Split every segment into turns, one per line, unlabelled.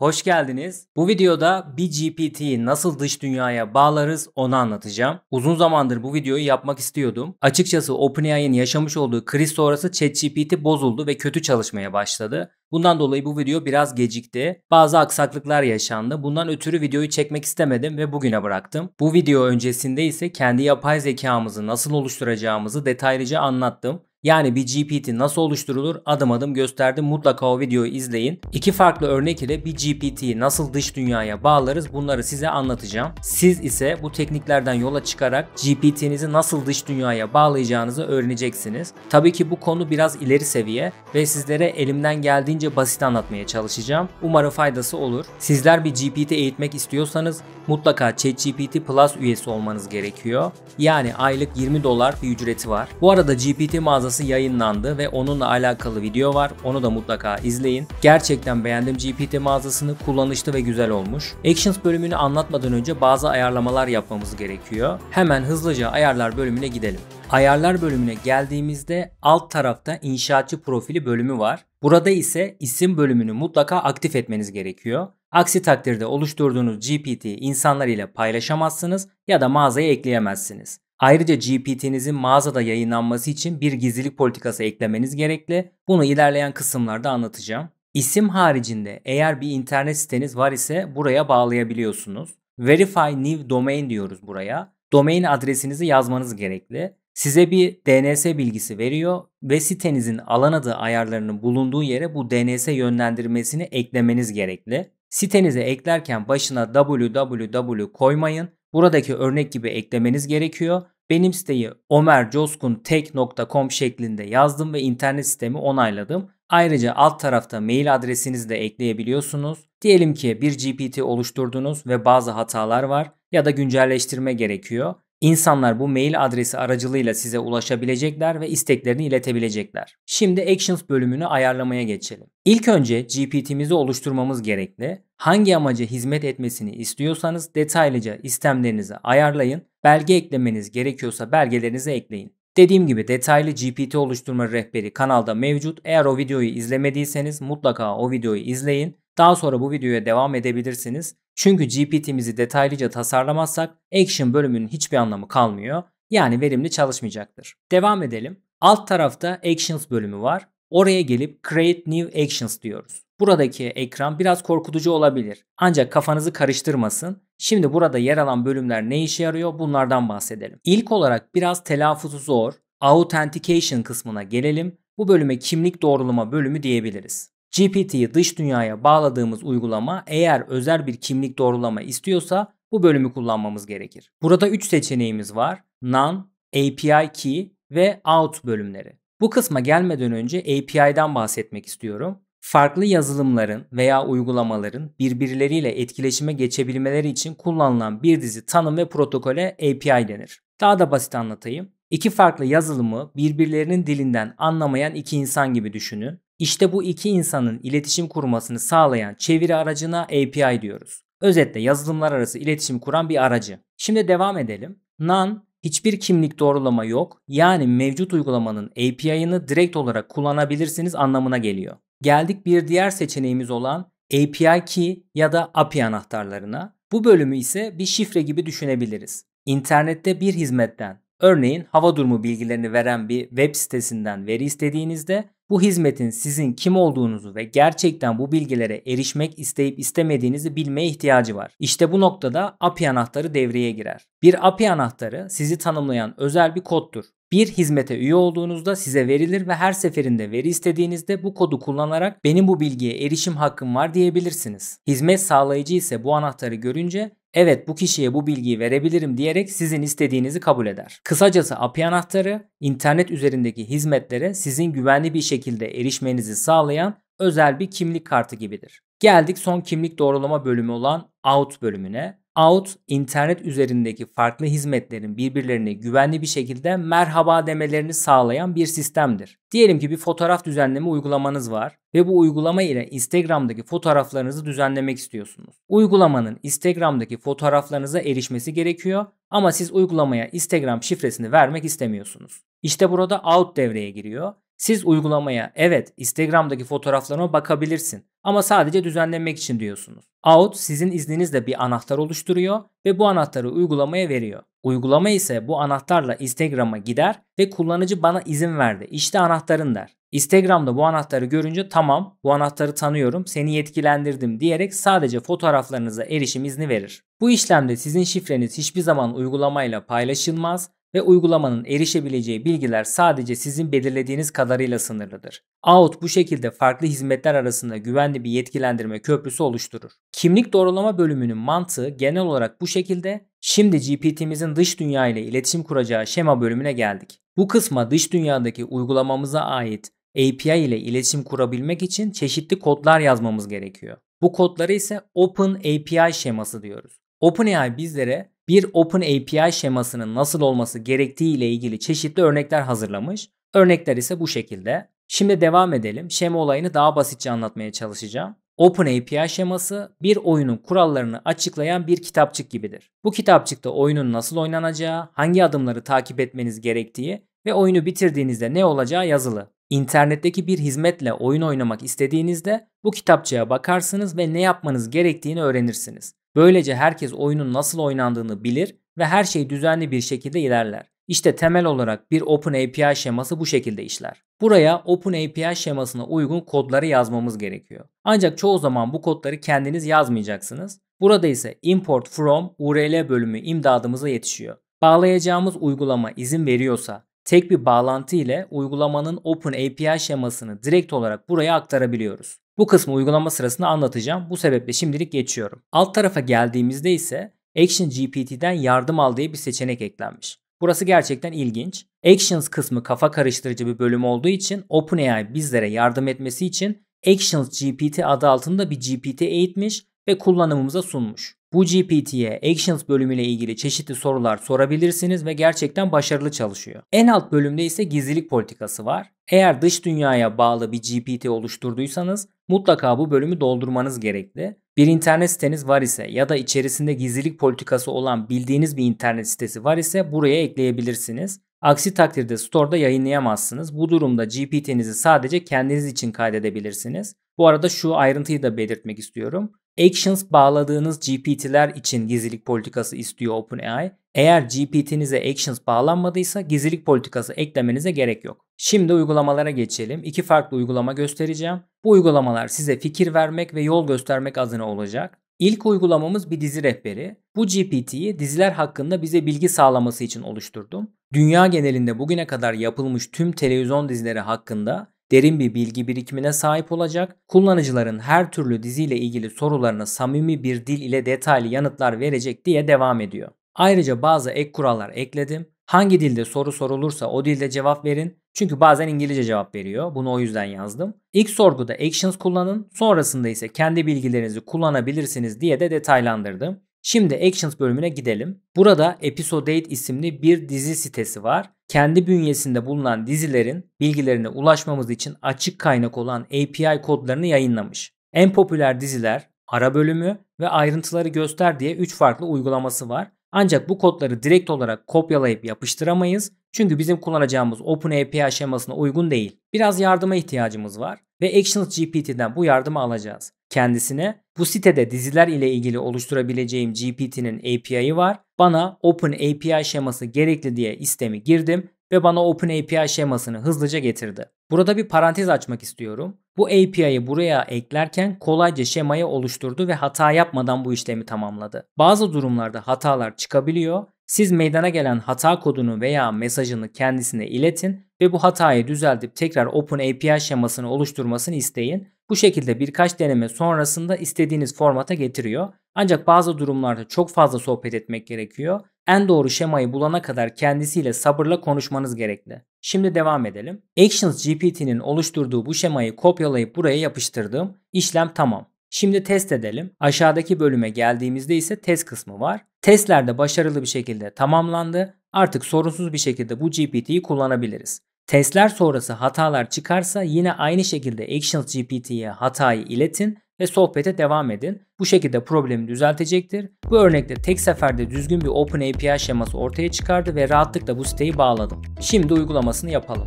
Hoş geldiniz. Bu videoda bir GPT'yi nasıl dış dünyaya bağlarız onu anlatacağım. Uzun zamandır bu videoyu yapmak istiyordum. Açıkçası OpenAI'nin yaşamış olduğu kriz sonrası ChatGPT bozuldu ve kötü çalışmaya başladı. Bundan dolayı bu video biraz gecikti. Bazı aksaklıklar yaşandı. Bundan ötürü videoyu çekmek istemedim ve bugüne bıraktım. Bu video öncesinde ise kendi yapay zekamızı nasıl oluşturacağımızı detaylıca anlattım. Yani bir GPT nasıl oluşturulur adım adım gösterdim. Mutlaka o videoyu izleyin. İki farklı örnek ile bir GPT'yi nasıl dış dünyaya bağlarız bunları size anlatacağım. Siz ise bu tekniklerden yola çıkarak GPT'nizi nasıl dış dünyaya bağlayacağınızı öğreneceksiniz. Tabii ki bu konu biraz ileri seviye ve sizlere elimden geldiğince basit anlatmaya çalışacağım. Umarım faydası olur. Sizler bir GPT eğitmek istiyorsanız mutlaka ChatGPT Plus üyesi olmanız gerekiyor. Yani aylık 20 dolar bir ücreti var. Bu arada GPT mağazası kasası yayınlandı ve onunla alakalı video var. Onu da mutlaka izleyin. Gerçekten beğendim GPT mağazasını. Kullanışlı ve güzel olmuş. Actions bölümünü anlatmadan önce bazı ayarlamalar yapmamız gerekiyor. Hemen hızlıca ayarlar bölümüne gidelim. Ayarlar bölümüne geldiğimizde alt tarafta inşaatçı profili bölümü var. Burada ise isim bölümünü mutlaka aktif etmeniz gerekiyor. Aksi takdirde oluşturduğunuz GPT insanlar ile paylaşamazsınız ya da mağazaya ekleyemezsiniz. Ayrıca GPT'nizin mağazada yayınlanması için bir gizlilik politikası eklemeniz gerekli. Bunu ilerleyen kısımlarda anlatacağım. İsim haricinde eğer bir internet siteniz var ise buraya bağlayabiliyorsunuz. Verify New Domain diyoruz buraya. Domain adresinizi yazmanız gerekli. Size bir DNS bilgisi veriyor ve sitenizin alan adı ayarlarının bulunduğu yere bu DNS yönlendirmesini eklemeniz gerekli. Sitenize eklerken başına www koymayın Buradaki örnek gibi eklemeniz gerekiyor. Benim siteyi omercoskuntek.com şeklinde yazdım ve internet sistemi onayladım. Ayrıca alt tarafta mail adresinizi de ekleyebiliyorsunuz. Diyelim ki bir GPT oluşturdunuz ve bazı hatalar var ya da güncelleştirme gerekiyor. İnsanlar bu mail adresi aracılığıyla size ulaşabilecekler ve isteklerini iletebilecekler. Şimdi Actions bölümünü ayarlamaya geçelim. İlk önce GPT'mizi oluşturmamız gerekli hangi amaca hizmet etmesini istiyorsanız detaylıca istemlerinizi ayarlayın, belge eklemeniz gerekiyorsa belgelerinizi ekleyin. Dediğim gibi detaylı GPT oluşturma rehberi kanalda mevcut. Eğer o videoyu izlemediyseniz mutlaka o videoyu izleyin. Daha sonra bu videoya devam edebilirsiniz. Çünkü GPT'mizi detaylıca tasarlamazsak Action bölümünün hiçbir anlamı kalmıyor. Yani verimli çalışmayacaktır. Devam edelim. Alt tarafta Actions bölümü var. Oraya gelip Create New Actions diyoruz. Buradaki ekran biraz korkutucu olabilir. Ancak kafanızı karıştırmasın. Şimdi burada yer alan bölümler ne işe yarıyor bunlardan bahsedelim. İlk olarak biraz telaffuzu zor Authentication kısmına gelelim. Bu bölüme kimlik doğrulama bölümü diyebiliriz. GPT'yi dış dünyaya bağladığımız uygulama eğer özel bir kimlik doğrulama istiyorsa bu bölümü kullanmamız gerekir. Burada 3 seçeneğimiz var. None, API Key ve Out bölümleri. Bu kısma gelmeden önce API'den bahsetmek istiyorum. Farklı yazılımların veya uygulamaların birbirleriyle etkileşime geçebilmeleri için kullanılan bir dizi tanım ve protokole API denir. Daha da basit anlatayım. İki farklı yazılımı birbirlerinin dilinden anlamayan iki insan gibi düşünün. İşte bu iki insanın iletişim kurmasını sağlayan çeviri aracına API diyoruz. Özetle yazılımlar arası iletişim kuran bir aracı. Şimdi devam edelim. NaN Hiçbir kimlik doğrulama yok. Yani mevcut uygulamanın API'ını direkt olarak kullanabilirsiniz anlamına geliyor. Geldik bir diğer seçeneğimiz olan API key ya da API anahtarlarına. Bu bölümü ise bir şifre gibi düşünebiliriz. İnternette bir hizmetten, örneğin hava durumu bilgilerini veren bir web sitesinden veri istediğinizde bu hizmetin sizin kim olduğunuzu ve gerçekten bu bilgilere erişmek isteyip istemediğinizi bilmeye ihtiyacı var. İşte bu noktada API anahtarı devreye girer. Bir API anahtarı sizi tanımlayan özel bir koddur. Bir hizmete üye olduğunuzda size verilir ve her seferinde veri istediğinizde bu kodu kullanarak benim bu bilgiye erişim hakkım var diyebilirsiniz. Hizmet sağlayıcı ise bu anahtarı görünce evet bu kişiye bu bilgiyi verebilirim diyerek sizin istediğinizi kabul eder. Kısacası API anahtarı internet üzerindeki hizmetlere sizin güvenli bir şekilde erişmenizi sağlayan özel bir kimlik kartı gibidir. Geldik son kimlik doğrulama bölümü olan out bölümüne out internet üzerindeki farklı hizmetlerin birbirlerine güvenli bir şekilde merhaba demelerini sağlayan bir sistemdir. Diyelim ki bir fotoğraf düzenleme uygulamanız var ve bu uygulama ile Instagram'daki fotoğraflarınızı düzenlemek istiyorsunuz. Uygulamanın Instagram'daki fotoğraflarınıza erişmesi gerekiyor ama siz uygulamaya Instagram şifresini vermek istemiyorsunuz. İşte burada out devreye giriyor siz uygulamaya evet Instagram'daki fotoğraflarıma bakabilirsin ama sadece düzenlemek için diyorsunuz. Out sizin izninizle bir anahtar oluşturuyor ve bu anahtarı uygulamaya veriyor. Uygulama ise bu anahtarla Instagram'a gider ve kullanıcı bana izin verdi. İşte anahtarın der. Instagram'da bu anahtarı görünce tamam bu anahtarı tanıyorum seni yetkilendirdim diyerek sadece fotoğraflarınıza erişim izni verir. Bu işlemde sizin şifreniz hiçbir zaman uygulamayla paylaşılmaz ve uygulamanın erişebileceği bilgiler sadece sizin belirlediğiniz kadarıyla sınırlıdır. Out bu şekilde farklı hizmetler arasında güvenli bir yetkilendirme köprüsü oluşturur. Kimlik doğrulama bölümünün mantığı genel olarak bu şekilde. Şimdi GPT'mizin dış dünya ile iletişim kuracağı şema bölümüne geldik. Bu kısma dış dünyadaki uygulamamıza ait API ile iletişim kurabilmek için çeşitli kodlar yazmamız gerekiyor. Bu kodları ise Open API şeması diyoruz. OpenAI bizlere bir Open API şemasının nasıl olması gerektiği ile ilgili çeşitli örnekler hazırlamış. Örnekler ise bu şekilde. Şimdi devam edelim. Şema olayını daha basitçe anlatmaya çalışacağım. Open API şeması bir oyunun kurallarını açıklayan bir kitapçık gibidir. Bu kitapçıkta oyunun nasıl oynanacağı, hangi adımları takip etmeniz gerektiği ve oyunu bitirdiğinizde ne olacağı yazılı. İnternetteki bir hizmetle oyun oynamak istediğinizde bu kitapçığa bakarsınız ve ne yapmanız gerektiğini öğrenirsiniz. Böylece herkes oyunun nasıl oynandığını bilir ve her şey düzenli bir şekilde ilerler. İşte temel olarak bir Open API şeması bu şekilde işler. Buraya Open API şemasına uygun kodları yazmamız gerekiyor. Ancak çoğu zaman bu kodları kendiniz yazmayacaksınız. Burada ise import from URL bölümü imdadımıza yetişiyor. Bağlayacağımız uygulama izin veriyorsa tek bir bağlantı ile uygulamanın Open API şemasını direkt olarak buraya aktarabiliyoruz. Bu kısmı uygulama sırasında anlatacağım. Bu sebeple şimdilik geçiyorum. Alt tarafa geldiğimizde ise Action GPT'den yardım al diye bir seçenek eklenmiş. Burası gerçekten ilginç. Actions kısmı kafa karıştırıcı bir bölüm olduğu için OpenAI bizlere yardım etmesi için Actions GPT adı altında bir GPT eğitmiş ve kullanımımıza sunmuş. Bu GPT'ye Actions bölümüyle ilgili çeşitli sorular sorabilirsiniz ve gerçekten başarılı çalışıyor. En alt bölümde ise gizlilik politikası var. Eğer dış dünyaya bağlı bir GPT oluşturduysanız mutlaka bu bölümü doldurmanız gerekli. Bir internet siteniz var ise ya da içerisinde gizlilik politikası olan bildiğiniz bir internet sitesi var ise buraya ekleyebilirsiniz. Aksi takdirde store'da yayınlayamazsınız. Bu durumda GPT'nizi sadece kendiniz için kaydedebilirsiniz. Bu arada şu ayrıntıyı da belirtmek istiyorum. Actions bağladığınız GPT'ler için gizlilik politikası istiyor OpenAI. Eğer GPT'nize Actions bağlanmadıysa gizlilik politikası eklemenize gerek yok. Şimdi uygulamalara geçelim. İki farklı uygulama göstereceğim. Bu uygulamalar size fikir vermek ve yol göstermek adına olacak. İlk uygulamamız bir dizi rehberi. Bu GPT'yi diziler hakkında bize bilgi sağlaması için oluşturdum. Dünya genelinde bugüne kadar yapılmış tüm televizyon dizileri hakkında derin bir bilgi birikimine sahip olacak, kullanıcıların her türlü diziyle ilgili sorularına samimi bir dil ile detaylı yanıtlar verecek diye devam ediyor. Ayrıca bazı ek kurallar ekledim. Hangi dilde soru sorulursa o dilde cevap verin. Çünkü bazen İngilizce cevap veriyor. Bunu o yüzden yazdım. İlk sorguda actions kullanın. Sonrasında ise kendi bilgilerinizi kullanabilirsiniz diye de detaylandırdım. Şimdi Actions bölümüne gidelim. Burada Episodate isimli bir dizi sitesi var. Kendi bünyesinde bulunan dizilerin bilgilerine ulaşmamız için açık kaynak olan API kodlarını yayınlamış. En popüler diziler ara bölümü ve ayrıntıları göster diye 3 farklı uygulaması var. Ancak bu kodları direkt olarak kopyalayıp yapıştıramayız çünkü bizim kullanacağımız OpenAPI şemasına uygun değil. Biraz yardıma ihtiyacımız var ve Actions GPT'den bu yardımı alacağız kendisine. Bu sitede diziler ile ilgili oluşturabileceğim GPT'nin API'yi var. Bana Open API şeması gerekli diye istemi girdim ve bana Open API şemasını hızlıca getirdi. Burada bir parantez açmak istiyorum. Bu API'yi buraya eklerken kolayca şemayı oluşturdu ve hata yapmadan bu işlemi tamamladı. Bazı durumlarda hatalar çıkabiliyor. Siz meydana gelen hata kodunu veya mesajını kendisine iletin ve bu hatayı düzeltip tekrar Open API şemasını oluşturmasını isteyin. Bu şekilde birkaç deneme sonrasında istediğiniz formata getiriyor. Ancak bazı durumlarda çok fazla sohbet etmek gerekiyor. En doğru şemayı bulana kadar kendisiyle sabırla konuşmanız gerekli. Şimdi devam edelim. Actions GPT'nin oluşturduğu bu şemayı kopyalayıp buraya yapıştırdım. İşlem tamam. Şimdi test edelim. Aşağıdaki bölüme geldiğimizde ise test kısmı var. Testlerde başarılı bir şekilde tamamlandı. Artık sorunsuz bir şekilde bu GPT'yi kullanabiliriz. Testler sonrası hatalar çıkarsa yine aynı şekilde GPT'ye hatayı iletin ve sohbete devam edin. Bu şekilde problemi düzeltecektir. Bu örnekte tek seferde düzgün bir Open API şeması ortaya çıkardı ve rahatlıkla bu siteyi bağladım. Şimdi uygulamasını yapalım.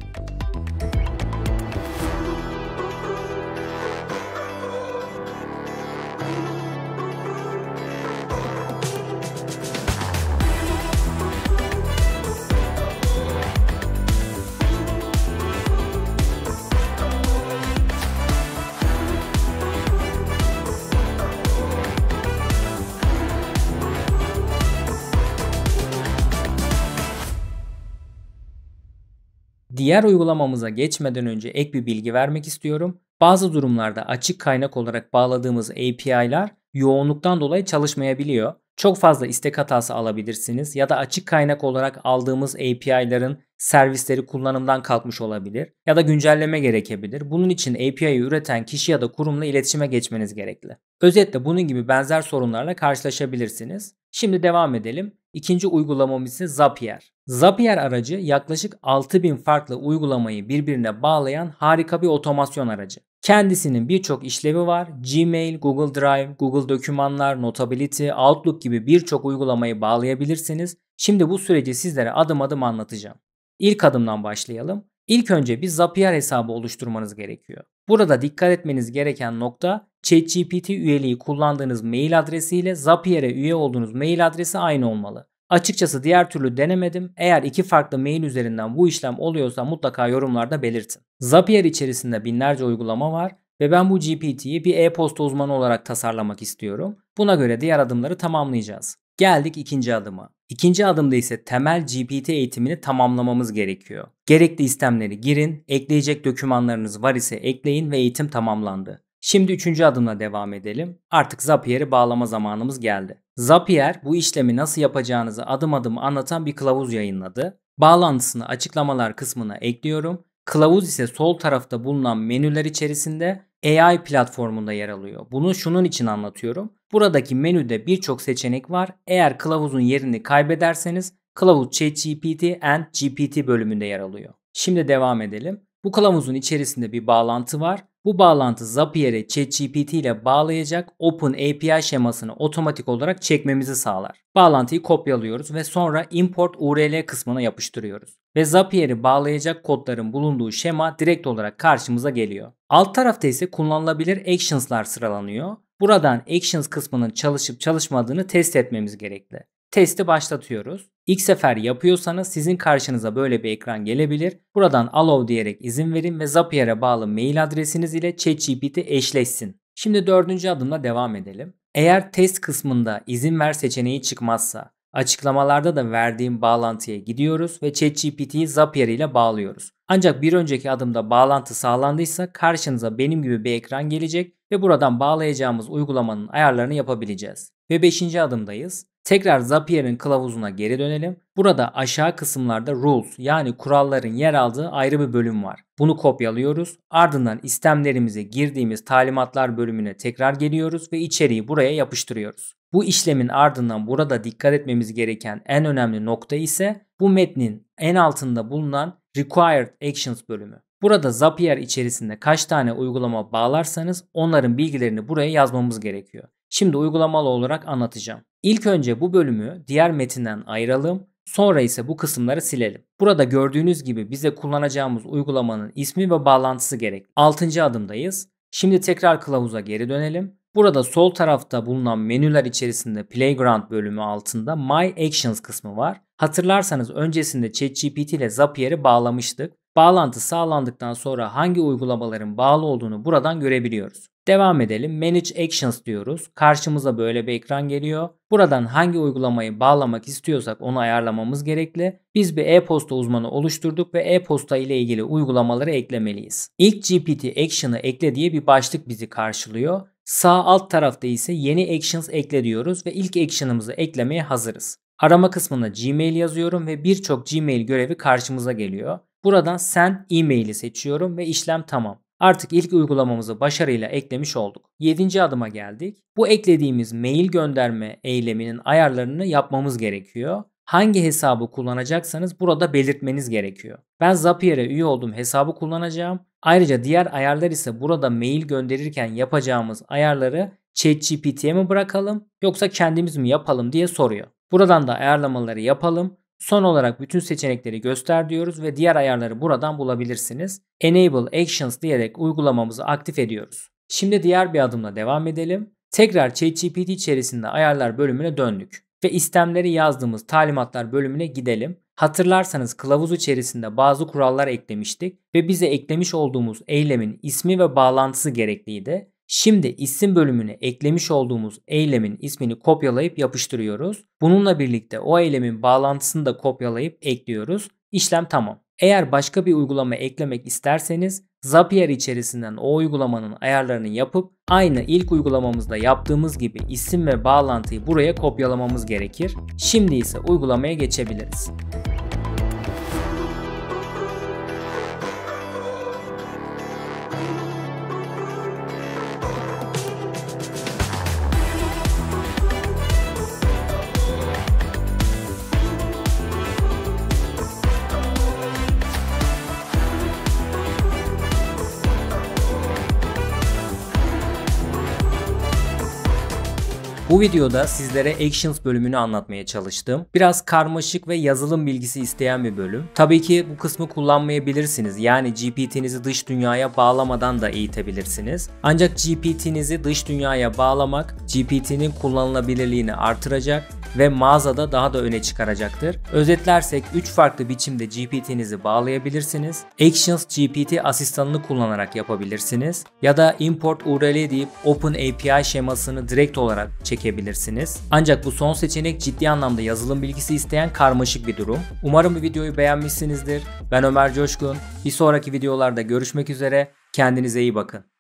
Diğer uygulamamıza geçmeden önce ek bir bilgi vermek istiyorum. Bazı durumlarda açık kaynak olarak bağladığımız API'lar yoğunluktan dolayı çalışmayabiliyor. Çok fazla istek hatası alabilirsiniz ya da açık kaynak olarak aldığımız API'ların servisleri kullanımdan kalkmış olabilir ya da güncelleme gerekebilir. Bunun için API'yi üreten kişi ya da kurumla iletişime geçmeniz gerekli. Özetle bunun gibi benzer sorunlarla karşılaşabilirsiniz. Şimdi devam edelim. İkinci uygulamamız ise Zapier. Zapier aracı yaklaşık 6000 farklı uygulamayı birbirine bağlayan harika bir otomasyon aracı. Kendisinin birçok işlevi var. Gmail, Google Drive, Google Dokümanlar, Notability, Outlook gibi birçok uygulamayı bağlayabilirsiniz. Şimdi bu süreci sizlere adım adım anlatacağım. İlk adımdan başlayalım. İlk önce bir Zapier hesabı oluşturmanız gerekiyor. Burada dikkat etmeniz gereken nokta ChatGPT üyeliği kullandığınız mail adresiyle Zapier'e üye olduğunuz mail adresi aynı olmalı. Açıkçası diğer türlü denemedim. Eğer iki farklı mail üzerinden bu işlem oluyorsa mutlaka yorumlarda belirtin. Zapier içerisinde binlerce uygulama var ve ben bu GPT'yi bir e-posta uzmanı olarak tasarlamak istiyorum. Buna göre diğer adımları tamamlayacağız. Geldik ikinci adıma. İkinci adımda ise temel GPT eğitimini tamamlamamız gerekiyor. Gerekli istemleri girin, ekleyecek dokümanlarınız var ise ekleyin ve eğitim tamamlandı. Şimdi üçüncü adımla devam edelim. Artık Zapier'i bağlama zamanımız geldi. Zapier bu işlemi nasıl yapacağınızı adım adım anlatan bir kılavuz yayınladı. Bağlantısını açıklamalar kısmına ekliyorum. Kılavuz ise sol tarafta bulunan menüler içerisinde AI platformunda yer alıyor. Bunu şunun için anlatıyorum. Buradaki menüde birçok seçenek var. Eğer kılavuzun yerini kaybederseniz kılavuz ChatGPT and GPT bölümünde yer alıyor. Şimdi devam edelim. Bu kılavuzun içerisinde bir bağlantı var bu bağlantı Zapier'e ChatGPT ile bağlayacak Open API şemasını otomatik olarak çekmemizi sağlar. Bağlantıyı kopyalıyoruz ve sonra import URL kısmına yapıştırıyoruz. Ve Zapier'i bağlayacak kodların bulunduğu şema direkt olarak karşımıza geliyor. Alt tarafta ise kullanılabilir actions'lar sıralanıyor. Buradan actions kısmının çalışıp çalışmadığını test etmemiz gerekli. Testi başlatıyoruz. İlk sefer yapıyorsanız sizin karşınıza böyle bir ekran gelebilir. Buradan allow diyerek izin verin ve Zapier'e bağlı mail adresiniz ile ChatGPT eşleşsin. Şimdi dördüncü adımla devam edelim. Eğer test kısmında izin ver seçeneği çıkmazsa Açıklamalarda da verdiğim bağlantıya gidiyoruz ve ChatGPT'yi Zapier ile bağlıyoruz. Ancak bir önceki adımda bağlantı sağlandıysa karşınıza benim gibi bir ekran gelecek ve buradan bağlayacağımız uygulamanın ayarlarını yapabileceğiz. Ve 5. adımdayız. Tekrar Zapier'in kılavuzuna geri dönelim. Burada aşağı kısımlarda rules yani kuralların yer aldığı ayrı bir bölüm var. Bunu kopyalıyoruz. Ardından istemlerimize girdiğimiz talimatlar bölümüne tekrar geliyoruz ve içeriği buraya yapıştırıyoruz. Bu işlemin ardından burada dikkat etmemiz gereken en önemli nokta ise bu metnin en altında bulunan required actions bölümü. Burada Zapier içerisinde kaç tane uygulama bağlarsanız onların bilgilerini buraya yazmamız gerekiyor. Şimdi uygulamalı olarak anlatacağım. İlk önce bu bölümü diğer metinden ayıralım, sonra ise bu kısımları silelim. Burada gördüğünüz gibi bize kullanacağımız uygulamanın ismi ve bağlantısı gerek. 6. adımdayız. Şimdi tekrar kılavuza geri dönelim. Burada sol tarafta bulunan menüler içerisinde Playground bölümü altında My Actions kısmı var. Hatırlarsanız öncesinde ChatGPT ile Zapier'i bağlamıştık. Bağlantı sağlandıktan sonra hangi uygulamaların bağlı olduğunu buradan görebiliyoruz. Devam edelim. Manage Actions diyoruz. Karşımıza böyle bir ekran geliyor. Buradan hangi uygulamayı bağlamak istiyorsak onu ayarlamamız gerekli. Biz bir e-posta uzmanı oluşturduk ve e-posta ile ilgili uygulamaları eklemeliyiz. İlk GPT Action'ı ekle diye bir başlık bizi karşılıyor. Sağ alt tarafta ise yeni Actions ekle diyoruz ve ilk Action'ımızı eklemeye hazırız. Arama kısmına Gmail yazıyorum ve birçok Gmail görevi karşımıza geliyor. Buradan send e-mail'i seçiyorum ve işlem tamam. Artık ilk uygulamamızı başarıyla eklemiş olduk. 7. adıma geldik. Bu eklediğimiz mail gönderme eyleminin ayarlarını yapmamız gerekiyor. Hangi hesabı kullanacaksanız burada belirtmeniz gerekiyor. Ben Zapier'e üye olduğum hesabı kullanacağım. Ayrıca diğer ayarlar ise burada mail gönderirken yapacağımız ayarları ChatGPT'ye mi bırakalım yoksa kendimiz mi yapalım diye soruyor. Buradan da ayarlamaları yapalım. Son olarak bütün seçenekleri göster diyoruz ve diğer ayarları buradan bulabilirsiniz. Enable Actions diyerek uygulamamızı aktif ediyoruz. Şimdi diğer bir adımla devam edelim. Tekrar ChatGPT içerisinde ayarlar bölümüne döndük ve istemleri yazdığımız talimatlar bölümüne gidelim. Hatırlarsanız kılavuz içerisinde bazı kurallar eklemiştik ve bize eklemiş olduğumuz eylemin ismi ve bağlantısı gerekliydi. Şimdi isim bölümüne eklemiş olduğumuz eylemin ismini kopyalayıp yapıştırıyoruz. Bununla birlikte o eylemin bağlantısını da kopyalayıp ekliyoruz. İşlem tamam. Eğer başka bir uygulama eklemek isterseniz Zapier içerisinden o uygulamanın ayarlarını yapıp aynı ilk uygulamamızda yaptığımız gibi isim ve bağlantıyı buraya kopyalamamız gerekir. Şimdi ise uygulamaya geçebiliriz. Bu videoda sizlere Actions bölümünü anlatmaya çalıştım. Biraz karmaşık ve yazılım bilgisi isteyen bir bölüm. Tabii ki bu kısmı kullanmayabilirsiniz. Yani GPT'nizi dış dünyaya bağlamadan da eğitebilirsiniz. Ancak GPT'nizi dış dünyaya bağlamak GPT'nin kullanılabilirliğini artıracak ve mağazada daha da öne çıkaracaktır. Özetlersek 3 farklı biçimde GPT'nizi bağlayabilirsiniz. Actions GPT asistanını kullanarak yapabilirsiniz ya da import URL deyip Open API şemasını direkt olarak çekebilirsiniz. Ancak bu son seçenek ciddi anlamda yazılım bilgisi isteyen karmaşık bir durum. Umarım bu videoyu beğenmişsinizdir. Ben Ömer Coşkun. Bir sonraki videolarda görüşmek üzere. Kendinize iyi bakın.